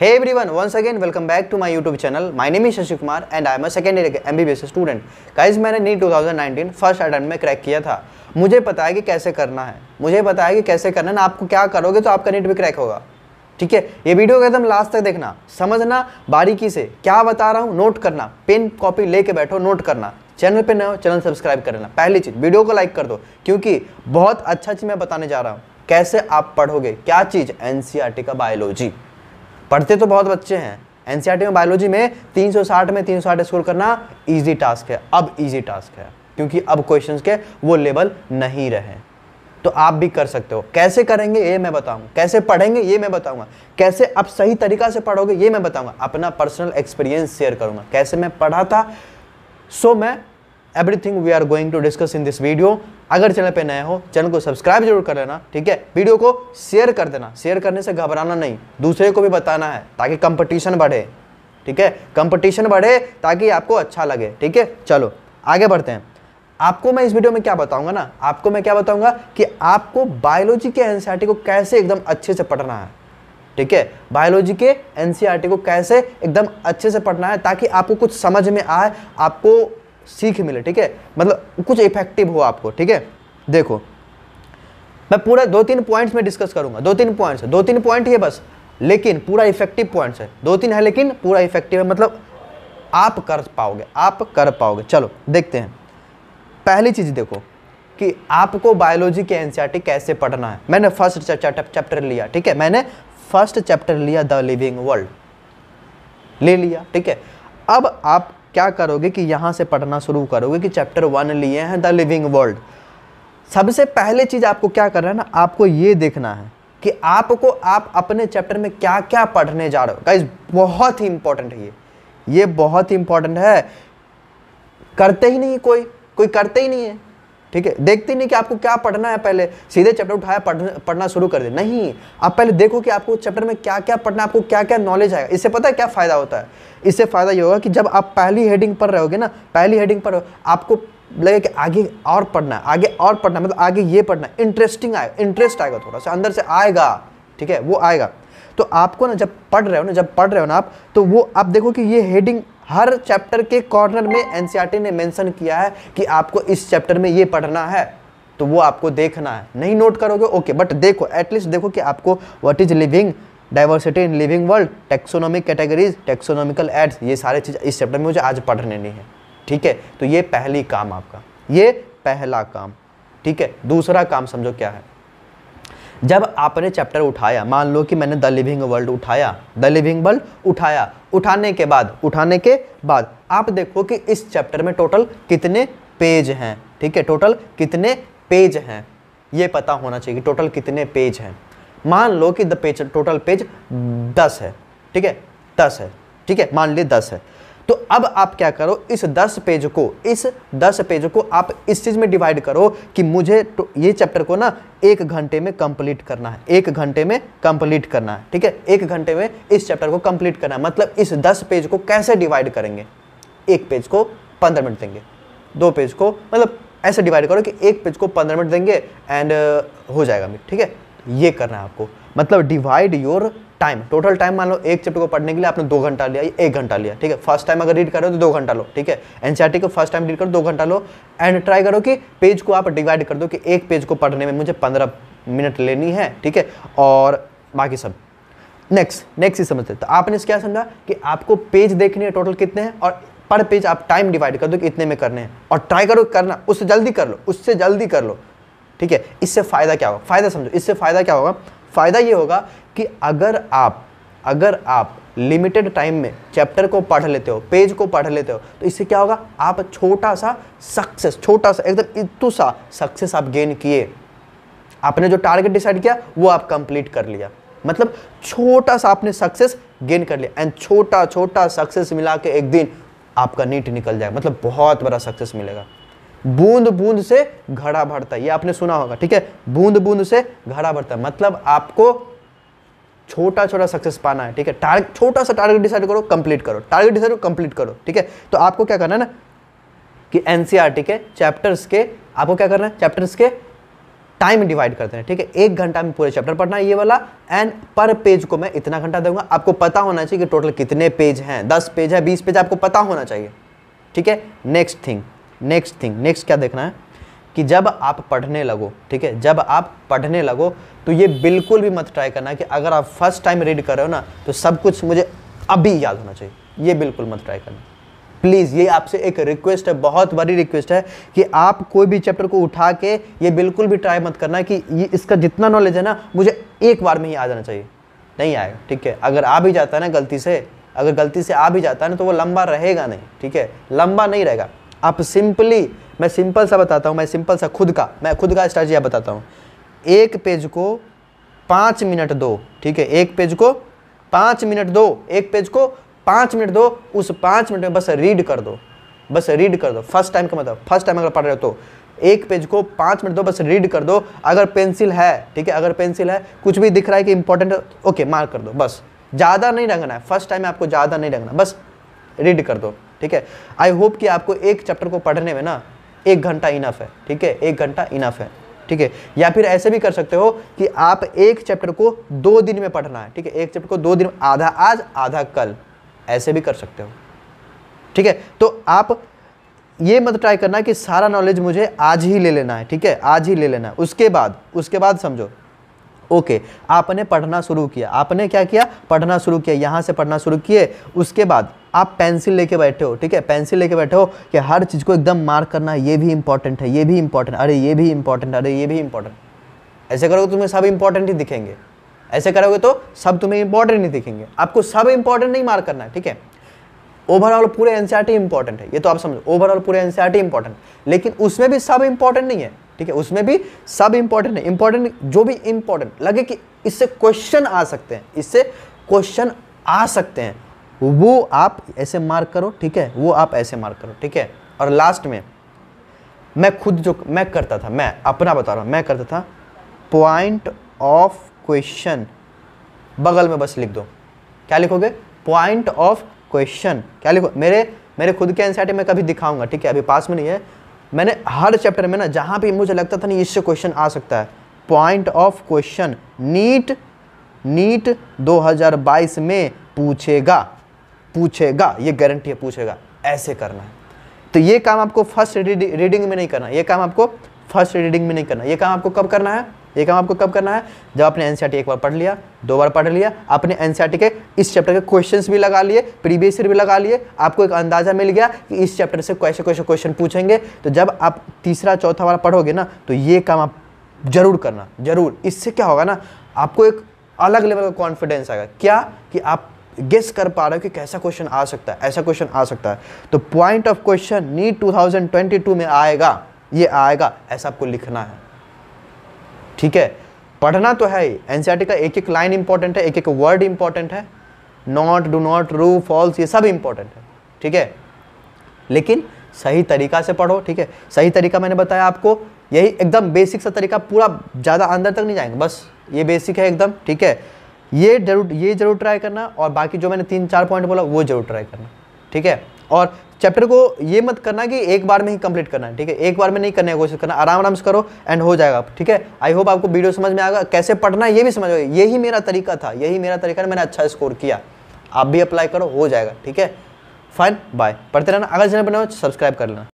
Hey everyone, once again welcome back to my YouTube channel. My name is Shashi Kumar and I year M B year MBBS student काइज मैंने NEET 2019 first attempt में crack किया था मुझे पता है कि कैसे करना है मुझे पता है कि कैसे करना है ना आपको क्या करोगे तो आपका नीट भी क्रैक होगा ठीक है ये वीडियो एकदम लास्ट तक देखना समझना बारीकी से क्या बता रहा हूँ नोट करना पेन कॉपी लेके बैठो नोट करना चैनल पे नए हो चैनल सब्सक्राइब कर लेना पहली चीज़ वीडियो को लाइक कर दो क्योंकि बहुत अच्छा चीज़ मैं बताने जा रहा हूँ कैसे आप पढ़ोगे क्या चीज़ एन e का बायोलॉजी पढ़ते तो बहुत बच्चे हैं एन e में बायोलॉजी में 360 में 360 स्कोर करना ईजी टास्क है अब ईजी टास्क है क्योंकि अब क्वेश्चन के वो लेवल नहीं रहे तो आप भी कर सकते हो कैसे करेंगे ये मैं बताऊंगा कैसे पढ़ेंगे ये मैं बताऊँगा कैसे आप सही तरीका से पढ़ोगे ये मैं बताऊँगा अपना पर्सनल एक्सपीरियंस शेयर करूँगा कैसे मैं पढ़ा था सो मैं everything we are going to discuss in this video अगर चैनल पे नए हो चैनल को सब्सक्राइब जरूर कर लेना ठीक है वीडियो को शेयर कर देना शेयर करने से घबराना नहीं दूसरे को भी बताना है ताकि कंपटीशन बढ़े ठीक है कंपटीशन बढ़े ताकि आपको अच्छा लगे ठीक है चलो आगे बढ़ते हैं आपको मैं इस वीडियो में क्या बताऊंगा ना आपको मैं क्या बताऊंगा कि आपको बायोलॉजी के एनसीईआरटी को कैसे एकदम अच्छे से पढ़ना है ठीक है बायोलॉजी के एनसीआरटी को कैसे एकदम अच्छे से पढ़ना है ताकि आपको कुछ समझ में आए आपको सीख मिले ठीक है मतलब कुछ इफेक्टिव हो आपको ठीक है देखो मैं पूरा दो तीन पॉइंट्स में डिस्कस करूंगा दो तीन पॉइंट्स दो तीन पॉइंट ही है बस लेकिन पूरा इफेक्टिव पॉइंट्स है दो तीन है लेकिन पूरा इफेक्टिव है मतलब आप कर पाओगे आप कर पाओगे चलो देखते हैं पहली चीज़ देखो कि आपको बायोलॉजी के एन कैसे पढ़ना है मैंने फर्स्ट चैप्टर लिया ठीक है मैंने फर्स्ट चैप्टर लिया द लिविंग वर्ल्ड ले लिया ठीक है अब आप क्या करोगे कि यहाँ से पढ़ना शुरू करोगे कि चैप्टर वन लिए हैं द लिविंग वर्ल्ड सबसे पहले चीज़ आपको क्या करना है ना आपको ये देखना है कि आपको आप अपने चैप्टर में क्या क्या पढ़ने जा रहे हो गाइज बहुत ही इंपॉर्टेंट है ये ये बहुत ही इंपॉर्टेंट है करते ही नहीं कोई कोई करते ही नहीं है ठीक है देखते नहीं कि आपको क्या पढ़ना है पहले सीधे चैप्टर उठाया पढ़, पढ़ना शुरू कर दे नहीं आप पहले देखो कि आपको चैप्टर में क्या क्या पढ़ना है आपको क्या क्या नॉलेज आएगा इससे पता है क्या फ़ायदा होता है इससे फ़ायदा ये होगा कि जब आप पहली हेडिंग पर रहोगे ना पहली हेडिंग पर आपको लगे कि आगे और पढ़ना है आगे और पढ़ना मतलब आगे ये पढ़ना इंटरेस्टिंग आएगा इंटरेस्ट आएगा थोड़ा सा अंदर से आएगा ठीक है वो आएगा तो आपको ना जब पढ़ रहे हो ना जब पढ़ रहे हो ना आप तो वो आप देखो कि ये हेडिंग हर चैप्टर के कॉर्नर में एन ने मेंशन किया है कि आपको इस चैप्टर में ये पढ़ना है तो वो आपको देखना है नहीं नोट करोगे ओके बट देखो एटलीस्ट देखो कि आपको what is living diversity in living world taxonomic categories taxonomical aids ये सारे चीज़ इस चैप्टर में मुझे आज पढ़ने नहीं है ठीक है तो ये पहली काम आपका ये पहला काम ठीक है दूसरा काम समझो क्या है जब आपने चैप्टर उठाया मान लो कि मैंने द लिविंग वर्ल्ड उठाया द लिविंग वर्ल्ड उठाया उठाने के बाद उठाने के बाद आप देखो कि इस चैप्टर में टोटल कितने पेज हैं ठीक है टोटल कितने पेज हैं ये पता होना चाहिए टोटल कितने पेज हैं मान लो कि द पेज टोटल पेज दस है ठीक है दस है ठीक है मान ली दस है तो अब आप क्या करो इस दस पेज को इस दस पेज को आप इस चीज़ में डिवाइड करो कि मुझे तो ये चैप्टर को ना एक घंटे में कंप्लीट करना है एक घंटे में कंप्लीट करना है ठीक है एक घंटे में इस चैप्टर को कंप्लीट करना है मतलब इस दस पेज को कैसे डिवाइड करेंगे एक पेज को पंद्रह मिनट देंगे दो पेज को मतलब ऐसे डिवाइड करो कि एक पेज को पंद्रह मिनट देंगे एंड हो जाएगा ठीक है ये करना है आपको मतलब divide your time total time मान लो एक चैप्टर को पढ़ने के लिए आपने दो घंटा लिया एक घंटा लिया ठीक है फर्स्ट टाइम अगर रीड करो तो दो घंटा लो ठीक है एनसीईआरटी e को फर्स्ट टाइम रीड करो दो घंटा लो एंड ट्राई करो कि पेज को आप डिवाइड कर दो कि एक पेज को पढ़ने में मुझे पंद्रह मिनट लेनी है ठीक है और बाकी सब नेक्स्ट नेक्स्ट ही समझते तो आपने इस क्या समझा कि आपको पेज देखने हैं टोटल कितने हैं और पर पेज आप टाइम डिवाइड कर दो कि इतने में करने हैं और ट्राई करो करना उससे जल्दी कर लो उससे जल्दी कर लो ठीक है इससे फ़ायदा क्या होगा फ़ायदा समझो इससे फ़ायदा क्या होगा फ़ायदा ये होगा कि अगर आप अगर आप लिमिटेड टाइम में चैप्टर को पढ़ लेते हो पेज को पढ़ लेते हो तो इससे क्या होगा आप छोटा सा सक्सेस छोटा सा एकदम इतू सा सक्सेस आप गेन किए आपने जो टारगेट डिसाइड किया वो आप कंप्लीट कर लिया मतलब छोटा सा आपने सक्सेस गेन कर लिया एंड छोटा छोटा सक्सेस मिला के एक दिन आपका नीट निकल जाएगा मतलब बहुत बड़ा सक्सेस मिलेगा बूंद बूंद से घड़ा भरता है ये आपने सुना होगा ठीक है बूंद बूंद से घड़ा भरता है मतलब आपको छोटा छोटा सक्सेस पाना है ठीक है टारगेट छोटा सा टारगेट डिसाइड करो कंप्लीट करो टारगेट डिसाइड करो कंप्लीट करो ठीक है तो आपको क्या करना है ना कि एन e के चैप्टर्स के आपको क्या करना है चैप्टर्स के टाइम डिवाइड करते हैं ठीक है एक घंटा में पूरे चैप्टर पढ़ना है ये वाला एंड पर पेज को मैं इतना घंटा दूंगा आपको पता होना चाहिए कि टोटल कितने पेज हैं दस पेज है बीस पेज आपको पता होना चाहिए ठीक है next thing next thing next क्या देखना है कि जब आप पढ़ने लगो ठीक है जब आप पढ़ने लगो तो ये बिल्कुल भी मत ट्राई करना कि अगर आप फर्स्ट टाइम रीड कर रहे हो ना तो सब कुछ मुझे अभी याद होना चाहिए ये बिल्कुल मत ट्राई करना प्लीज़ ये आपसे एक रिक्वेस्ट है बहुत बड़ी रिक्वेस्ट है कि आप कोई भी चैप्टर को उठा के ये बिल्कुल भी ट्राई मत करना कि ये इसका जितना नॉलेज है ना मुझे एक बार में ही आ जाना चाहिए नहीं आएगा ठीक है अगर आ भी जाता है ना गलती से अगर गलती से आ भी जाता है ना तो वो लंबा रहेगा नहीं ठीक है लंबा नहीं रहेगा आप सिंपली मैं सिंपल सा बताता हूँ मैं सिंपल सा खुद का मैं खुद का आप बताता हूँ एक पेज को पाँच मिनट दो ठीक है एक पेज को पाँच मिनट दो एक पेज को पाँच मिनट दो उस पाँच मिनट में बस रीड कर दो बस रीड कर दो फर्स्ट टाइम का मतलब फर्स्ट टाइम अगर पढ़ रहे हो तो एक पेज को पाँच मिनट दो बस रीड कर दो अगर पेंसिल है ठीक है अगर पेंसिल है कुछ भी दिख रहा है कि इंपॉर्टेंट ओके मार्क कर दो बस ज़्यादा नहीं रंगना है फर्स्ट टाइम आपको ज़्यादा नहीं रंगना बस रीड कर दो ठीक है आई होप कि आपको एक चैप्टर को पढ़ने में ना एक घंटा इनफ है ठीक है एक घंटा इनफ है ठीक है या फिर ऐसे भी कर सकते हो कि आप एक चैप्टर को दो दिन में पढ़ना है ठीक है एक चैप्टर को दो दिन आधा आज आधा कल ऐसे भी कर सकते हो ठीक है तो आप ये मत ट्राई करना कि सारा नॉलेज मुझे आज ही ले लेना है ठीक है आज ही ले लेना है उसके बाद उसके बाद समझो ओके आपने पढ़ना शुरू किया आपने क्या किया पढ़ना शुरू किया यहाँ से पढ़ना शुरू किए उसके बाद आप पेंसिल लेके बैठे हो ठीक है पेंसिल लेके बैठे हो कि हर चीज़ को एकदम मार्क करना ये भी इंपॉर्टेंट है ये भी इंपॉर्टेंट अरे ये भी इंपॉर्टेंट अरे ये भी इंपॉर्टेंट ऐसे करोगे तो तुम्हें सब इंपॉर्टेंट ही दिखेंगे ऐसे करोगे तो सब तुम्हें इंपॉर्टेंट नहीं दिखेंगे आपको सब इंपॉर्टेंट नहीं मार्क करना है ठीक है ओवरऑल पूरे एनसीईआरटी इंपॉर्टेंट है ये तो आप समझो ओवरऑल पूरे एनसीईआरटी इंपॉर्टेंट लेकिन उसमें भी सब इंपॉर्टेंट नहीं है ठीक है उसमें भी सब इंपॉर्टेंट है इंपॉर्टेंट जो भी इंपॉर्टेंट लगे कि इससे क्वेश्चन आ सकते हैं इससे क्वेश्चन आ सकते हैं वो आप ऐसे मार्क करो ठीक है वो आप ऐसे मार्क करो ठीक है और लास्ट में मैं खुद जो मैं करता था मैं अपना बता रहा हूँ मैं करता था पॉइंट ऑफ क्वेश्चन बगल में बस लिख दो क्या लिखोगे पॉइंट ऑफ क्वेश्चन क्या लिखो मेरे मेरे खुद के एनसीआरटी में कभी दिखाऊंगा ठीक है अभी पास में नहीं है मैंने हर चैप्टर में ना जहाँ भी मुझे लगता था ना इससे क्वेश्चन आ सकता है point of question NEET NEET 2022 में पूछेगा पूछेगा ये गारंटी है पूछेगा ऐसे करना है तो ये काम आपको फर्स्ट रीडिंग में नहीं करना ये काम आपको फर्स्ट रीडिंग में नहीं करना ये काम आपको कब करना है ये काम आपको कब करना है जब आपने एन e एक बार पढ़ लिया दो बार पढ़ लिया आपने एन e के इस चैप्टर के क्वेश्चंस भी लगा लिए प्रीवियस ईयर भी लगा लिए आपको एक अंदाजा मिल गया कि इस चैप्टर से कैसे कैसे क्वेश्चन पूछेंगे तो जब आप तीसरा चौथा वाला पढ़ोगे ना तो ये काम आप जरूर करना जरूर इससे क्या होगा ना आपको एक अलग लेवल का कॉन्फिडेंस आएगा क्या कि आप गेस कर पा रहे हो कि कैसा क्वेश्चन आ सकता है ऐसा क्वेश्चन आ सकता है तो पॉइंट ऑफ क्वेश्चन नीट 2022 में आएगा ये आएगा ऐसा आपको लिखना है ठीक है पढ़ना तो है ही एनसीईआरटी e का एक एक लाइन इंपॉर्टेंट है एक एक वर्ड इंपॉर्टेंट है not do not true false ये सब इंपॉर्टेंट है ठीक है लेकिन सही तरीका से पढ़ो ठीक है सही तरीका मैंने बताया आपको यही एकदम बेसिक सा तरीका पूरा ज़्यादा अंदर तक नहीं जाएंगे बस ये बेसिक है एकदम ठीक है ये जरूर ये जरूर ट्राई करना और बाकी जो मैंने तीन चार पॉइंट बोला वो जरूर ट्राई करना ठीक है और चैप्टर को ये मत करना कि एक बार में ही कंप्लीट करना है ठीक है एक बार में नहीं करने की कोशिश करना आराम आराम से करो एंड हो जाएगा ठीक है आई होप आपको वीडियो समझ में आएगा कैसे पढ़ना ये भी समझ आएगा यही मेरा तरीका था यही मेरा तरीका मैंने अच्छा स्कोर किया आप भी अप्लाई करो हो जाएगा ठीक है फाइन बाय पढ़ते रहना अगर चैनल बनाओ सब्सक्राइब कर लेना